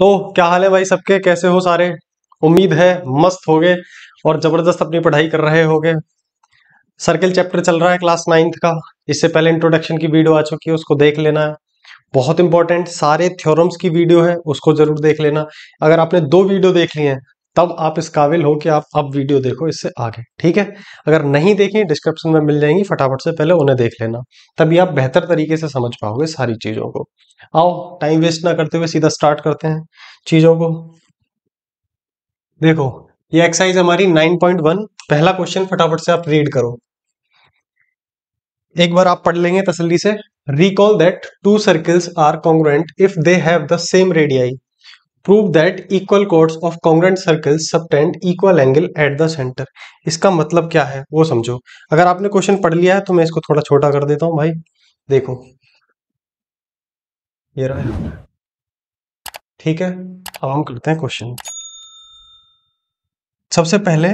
तो क्या हाल है भाई सबके कैसे हो सारे उम्मीद है मस्त हो गए और ज़बरदस्त अपनी पढ़ाई कर रहे गए सर्कल चैप्टर चल रहा है क्लास नाइन्थ का इससे पहले इंट्रोडक्शन की वीडियो आ चुकी है उसको देख लेना है बहुत इंपॉर्टेंट सारे थ्योरम्स की वीडियो है उसको जरूर देख लेना अगर आपने दो वीडियो देख ली है तब आप इस काबिल हो कि आप अब वीडियो देखो इससे आगे ठीक है अगर नहीं देखें डिस्क्रिप्शन में मिल जाएंगी फटाफट से पहले उन्हें देख लेना तभी आप बेहतर तरीके से समझ पाओगे सारी चीज़ों को आओ टाइम वेस्ट ना करते हुए सीधा स्टार्ट करते हैं चीज़ों को देखो ये एक्सरसाइज हमारी 9.1 पहला क्वेश्चन फटाफट से आप रीड करो एक बार आप पढ़ लेंगे तसली से recall that two circles are congruent if they have the same radii prove that equal chords of congruent circle subtend equal angle at the centre इसका मतलब क्या है वो समझो अगर आपने क्वेश्चन पढ़ लिया है तो मैं इसको थोड़ा छोटा कर देता हूँ भाई देखो ये रहा ठीक है अब हम करते हैं क्वेश्चन सबसे पहले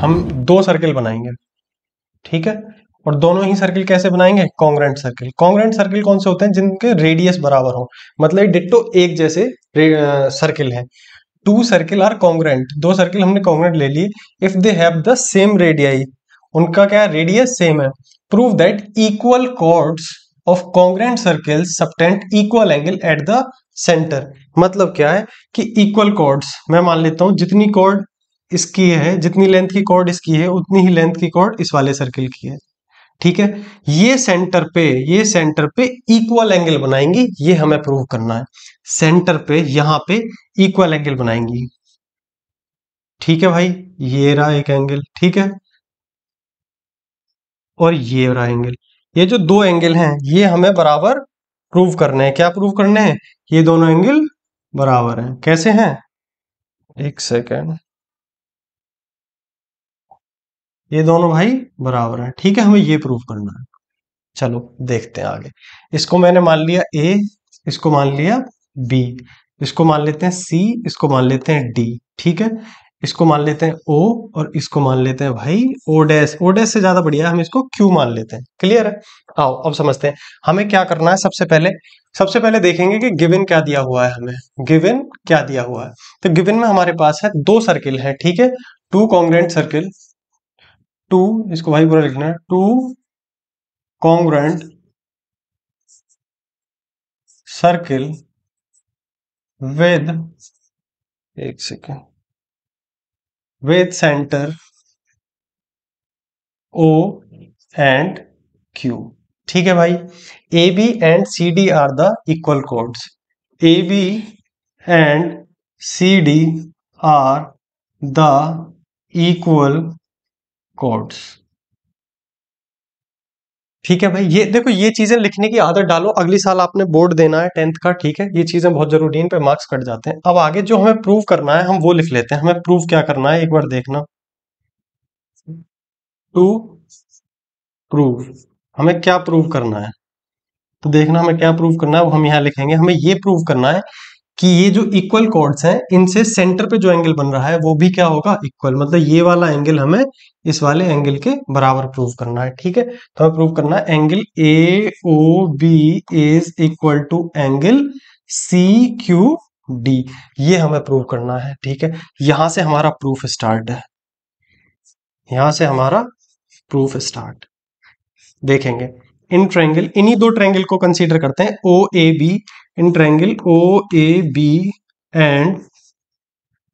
हम दो सर्कल बनाएंगे ठीक है और दोनों ही सर्किल कैसे बनाएंगे कॉन्ग्रेंट सर्किल कॉन्ग्रेंट सर्किल कौन से होते हैं जिनके रेडियस बराबर हो मतलब डिट्टो एक जैसे सर्किल है टू सर्किल आर कॉन्ग्रेंट दो सर्किल हमने कॉन्ग्रेंट ले लिए if they have the same radii उनका क्या रेडियस सेम है prove that equal chords of congruent circle subtend equal angle at the centre मतलब क्या है कि इक्वल कॉर्ड्स मैं मान लेता हूं जितनी कॉर्ड इसकी है जितनी लेंथ की कॉर्ड इसकी है उतनी ही लेंथ की कॉर्ड इस वाले सर्किल की है ठीक है ये सेंटर पे ये सेंटर पे इक्वल एंगल बनाएंगी ये हमें प्रूव करना है सेंटर पे यहां पे इक्वल एंगल बनाएंगी ठीक है भाई ये रहा एक एंगल ठीक है और ये रहा एंगल ये जो दो एंगल हैं ये हमें बराबर प्रूव करने हैं क्या प्रूव करने हैं ये दोनों एंगल बराबर हैं कैसे हैं एक सेकेंड ये दोनों भाई बराबर है ठीक है हमें ये प्रूव करना है चलो देखते हैं आगे इसको मैंने मान लिया ए इसको मान लिया बी इसको मान लेते हैं सी इसको मान लेते हैं डी ठीक है इसको मान लेते हैं ओ और इसको मान लेते हैं भाई ओ डैस ओ डैस से ज्यादा बढ़िया हम इसको क्यू मान लेते हैं क्लियर है आओ अब समझते हैं हमें क्या करना है सबसे पहले सबसे पहले देखेंगे कि गिवन क्या दिया हुआ है हमें गिवन क्या दिया हुआ है तो गिवन में हमारे पास है दो सर्किल है ठीक है टू कॉन्ग्रेंट सर्किल टू इसको भाई पूरा लिखना है टू कॉन्ग्रेंट सर्किल विद एक second with centre O and Q ठीक है भाई A B and C D are the equal chords A B and C D are the equal chords ठीक है भाई ये देखो ये चीजें लिखने की आदत डालो अगली साल आपने बोर्ड देना है टेंथ का ठीक है ये चीजें बहुत जरूरी इन पे मार्क्स कट जाते हैं अब आगे जो हमें प्रूव करना है हम वो लिख लेते हैं हमें प्रूव क्या करना है एक बार देखना टू प्रूव हमें क्या प्रूव करना है तो देखना हमें क्या प्रूव करना है वो हम यहाँ लिखेंगे हमें ये प्रूव करना है कि ये जो इक्वल कॉर्ड्स है इनसे सेंटर पे जो एंगल बन रहा है वो भी क्या होगा इक्वल मतलब ये वाला एंगल हमें इस वाले एंगल के बराबर प्रूव करना है ठीक है तो हमें प्रूव करना है angle A O B is equal to angle C Q D ये हमें प्रूव करना है ठीक है यहां से हमारा प्रूफ स्टार्ट है यहां से हमारा प्रूफ स्टार्ट देखेंगे इन ट्रायंगल इन्हीं दो ट्रायंगल को कंसीडर करते हैं O A B O A B and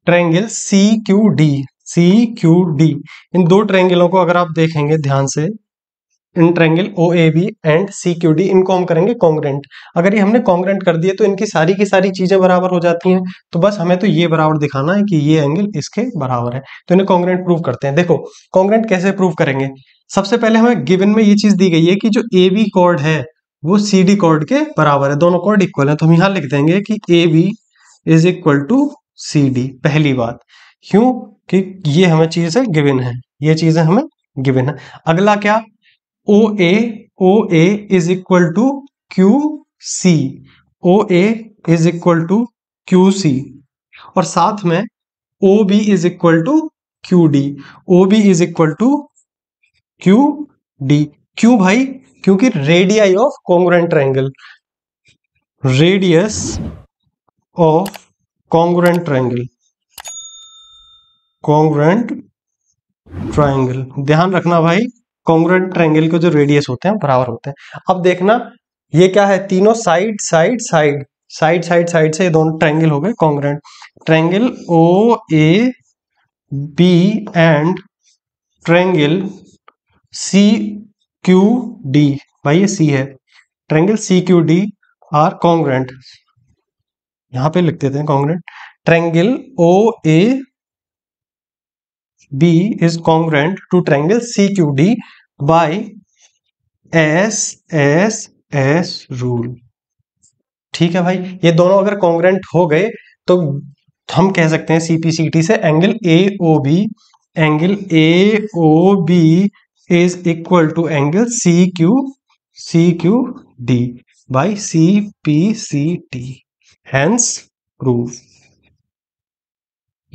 triangle C Q D C Q D इन दो ट्राइंगलों को अगर आप देखेंगे ध्यान से इन triangle O A B and C Q D इनको हम करेंगे कॉन्ग्रेंट अगर ये हमने कॉन्ग्रेंट कर दिए तो इनकी सारी की सारी चीजें बराबर हो जाती हैं तो बस हमें तो ये बराबर दिखाना है कि ये एंगल इसके बराबर है तो इन्हें कॉन्ग्रेंट प्रूव करते हैं देखो कॉन्ग्रेंट कैसे प्रूव करेंगे सबसे पहले हमें गिवन में ये चीज दी गई है कि जो ए बी कॉर्ड है वो सी डी कॉर्ड के बराबर है दोनों कॉर्ड इक्वल है तो हम यहां लिख देंगे कि A B is equal to C D पहली बात क्यों कि ये हमें चीज़ है गिवन है ये चीज़ें हमें गिवन है अगला क्या O A O A is equal to Q C O A is equal to Q C और साथ में O B is equal to Q D O B is equal to Q D क्यों भाई क्योंकि radii of congruent triangle radius of congruent triangle congruent triangle ध्यान रखना भाई congruent triangle के जो रेडियस होते हैं बराबर होते हैं अब देखना ये क्या है तीनों side side side side side side से ये दोनों ट्राइंगल हो गए congruent triangle O A B and triangle C Q D भाई ये सी है triangle C Q D are congruent यहां पे लिख देते हैं congruent triangle O A B is congruent to triangle C Q D by S S S rule ठीक है भाई ये दोनों अगर कॉन्ग्रेंट हो गए तो हम कह सकते हैं सीपीसीटी से angle A O B angle A O B is equal to angle CQ CQD by CPCT. Hence proof.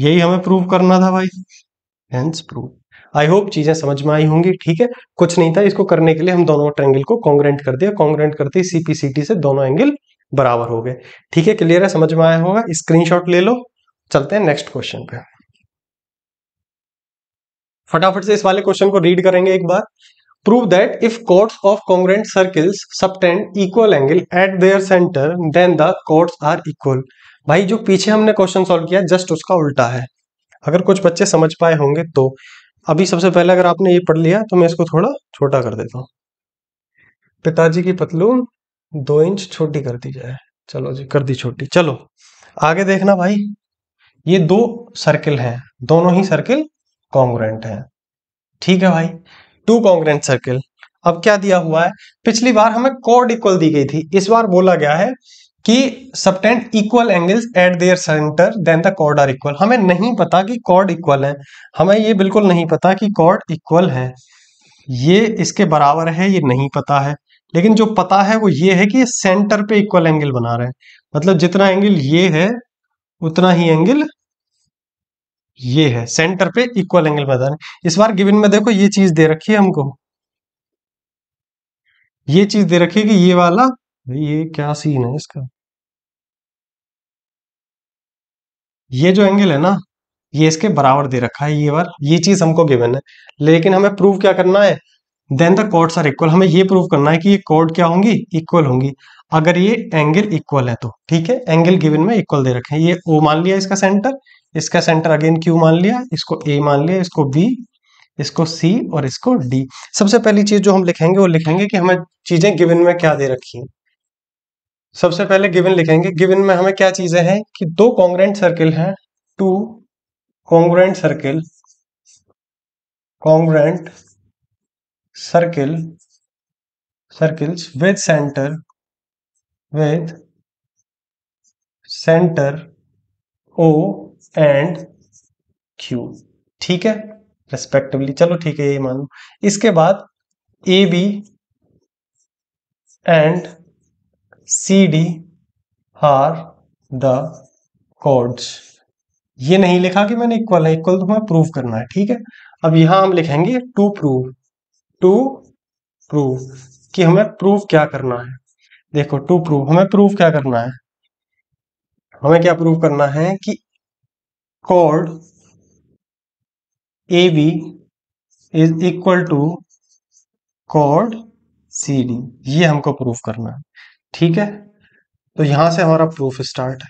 यही हमें प्रूव करना था भाई हेंस प्रूव आई होप चीजें समझ में आई होंगी ठीक है कुछ नहीं था इसको करने के लिए हम दोनों ट्रेंगल को कॉन्ग्रेंट कर दिया कॉन्ग्रेंट करते ही सीपीसीटी से दोनों एंगल बराबर हो गए ठीक है क्लियर है समझ में आया होगा स्क्रीनशॉट ले लो चलते हैं नेक्स्ट क्वेश्चन पे फटाफट से इस वाले क्वेश्चन को रीड करेंगे एक बार prove that if chords of congruent circles subtend equal angle at their centre then the chords are equal भाई जो पीछे हमने क्वेश्चन सॉल्व किया जस्ट उसका उल्टा है अगर कुछ बच्चे समझ पाए होंगे तो अभी सबसे पहले अगर आपने ये पढ़ लिया तो मैं इसको थोड़ा छोटा कर देता हूँ पिताजी की पतलून दो इंच छोटी कर दी जाए चलो जी कर दी छोटी चलो आगे देखना भाई ये दो सर्किल हैं दोनों ही सर्किल कॉन्ग्रेंट है ठीक है भाई टू कॉन्ग्रेंट सर्किल अब क्या दिया हुआ है पिछली बार हमें कॉर्ड इक्वल दी गई थी इस बार बोला गया है कि subtend equal angles at their centre then the chord are equal हमें नहीं पता कि कॉर्ड इक्वल है हमें ये बिल्कुल नहीं पता कि कॉर्ड इक्वल है ये इसके बराबर है ये नहीं पता है लेकिन जो पता है वो ये है कि सेंटर पे इक्वल एंगल बना रहे हैं मतलब जितना एंगल ये है उतना ही एंगल ये है सेंटर पे इक्वल एंगल बताने इस बार गिवन में देखो ये चीज दे रखी है हमको ये चीज दे रखी है कि ये वाला ये क्या सीन है इसका ये जो एंगल है ना ये इसके बराबर दे रखा है ये बार ये चीज हमको गिवन है लेकिन हमें प्रूव क्या करना है then the chords are equal हमें ये प्रूव करना है कि ये कॉर्ड क्या होंगी इक्वल होंगी अगर ये एंगल इक्वल है तो ठीक है एंगल गिवन में इक्वल दे रखे हैं ये ओ मान लिया इसका सेंटर इसका सेंटर अगेन क्यू मान लिया इसको ए मान लिया इसको बी इसको सी और इसको डी सबसे पहली चीज जो हम लिखेंगे वो लिखेंगे कि हमें चीजें गिवन में क्या दे रखी है सबसे पहले गिवन लिखेंगे गिवन में हमें क्या चीजें हैं कि दो कॉन्ग्रेंट सर्किल हैं two congruent circle congruent circle circles with centre with centre O and Q ठीक है रेस्पेक्टिवली चलो ठीक है यही मान लो इसके बाद A B and C D are the chords ये नहीं लिखा कि मैंने इक्वल है इक्वल तुम्हें प्रूव करना है ठीक है अब यहां हम लिखेंगे टू प्रूव टू प्रूव कि हमें प्रूव क्या करना है देखो टू प्रूव हमें प्रूव क्या करना है हमें क्या प्रूव करना है कि chord AB is equal to chord CD ये हमको प्रूफ करना है ठीक है तो यहां से हमारा प्रूफ स्टार्ट है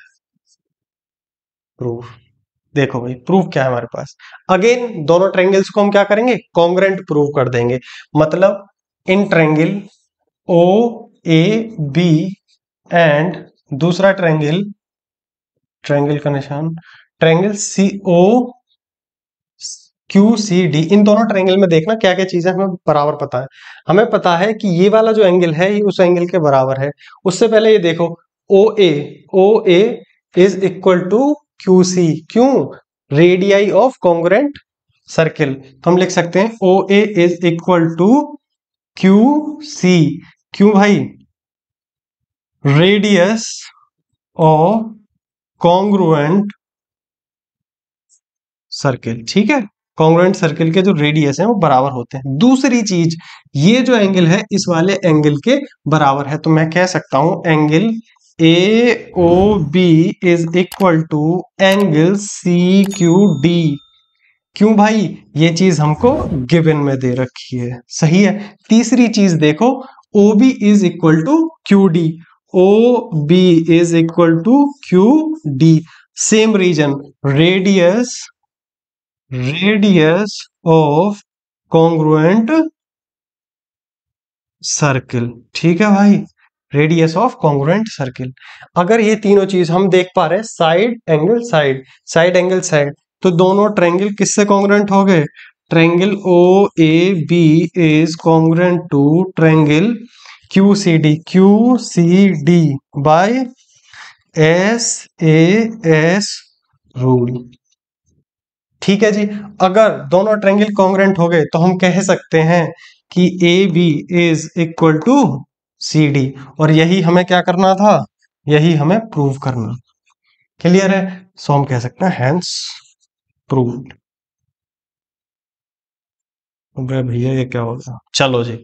प्रूफ देखो भाई प्रूफ क्या है हमारे पास अगेन दोनों ट्रेंगल्स को हम क्या करेंगे कॉन्ग्रेंट प्रूफ कर देंगे मतलब इन triangle O A B and दूसरा ट्रेंगल ट्रेंगल का निशान triangle C O Q C D इन दोनों ट्रैंगल में देखना क्या क्या चीजें हमें बराबर पता है हमें पता है कि ये वाला जो एंगल है ये उस एंगल के बराबर है उससे पहले ये देखो O A O A is equal to Q C क्यों रेडियाई ऑफ कॉन्ग्रेंट सर्किल तो हम लिख सकते हैं O A is equal to Q C क्यों भाई रेडियस ऑफ कॉन्ग्रुएंट सर्किल ठीक है कॉन्ग्रेंट सर्किल के जो रेडियस है वो बराबर होते हैं दूसरी चीज ये जो एंगल है इस वाले एंगल के बराबर है तो मैं कह सकता हूं angle A O B is equal to angle C Q D क्यों भाई ये चीज हमको गिवन में दे रखी है सही है तीसरी चीज देखो O B is equal to Q D O B is equal to Q D same reason radius radius of congruent circle ठीक है भाई रेडियस ऑफ कॉन्ग्रुएंट सर्किल अगर ये तीनों चीज हम देख पा रहे हैं side angle side side angle side तो दोनों ट्रेंगल किससे कॉन्ग्रुएंट हो गए triangle O A B is congruent to triangle Q C D Q C D by S A S rule ठीक है जी अगर दोनों ट्रेंगल कॉन्ग्रेंट हो गए तो हम कह सकते हैं कि A B is equal to C D और यही हमें क्या करना था यही हमें प्रूव करना क्लियर है सो हम कह सकते हैं हैंस भैया ये क्या होगा चलो जी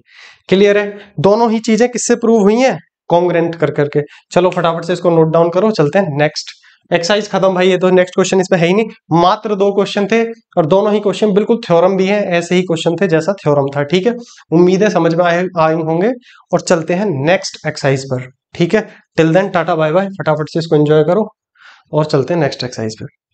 क्लियर है दोनों ही चीजें किससे प्रूव हुई हैं कॉन्ग्रेंट कर करके चलो फटाफट से इसको नोट डाउन करो चलते हैं नेक्स्ट एक्सरसाइज खत्म भाई ये तो नेक्स्ट क्वेश्चन इसमें है ही नहीं मात्र दो क्वेश्चन थे और दोनों ही क्वेश्चन बिल्कुल थ्योरम भी है ऐसे ही क्वेश्चन थे जैसा थ्योरम था ठीक है उम्मीद है समझ में आए आए होंगे और चलते हैं नेक्स्ट एक्सरसाइज पर ठीक है till then tata bye bye फटाफट से इसको एंजॉय करो और चलते हैं नेक्स्ट एक्सरसाइज पर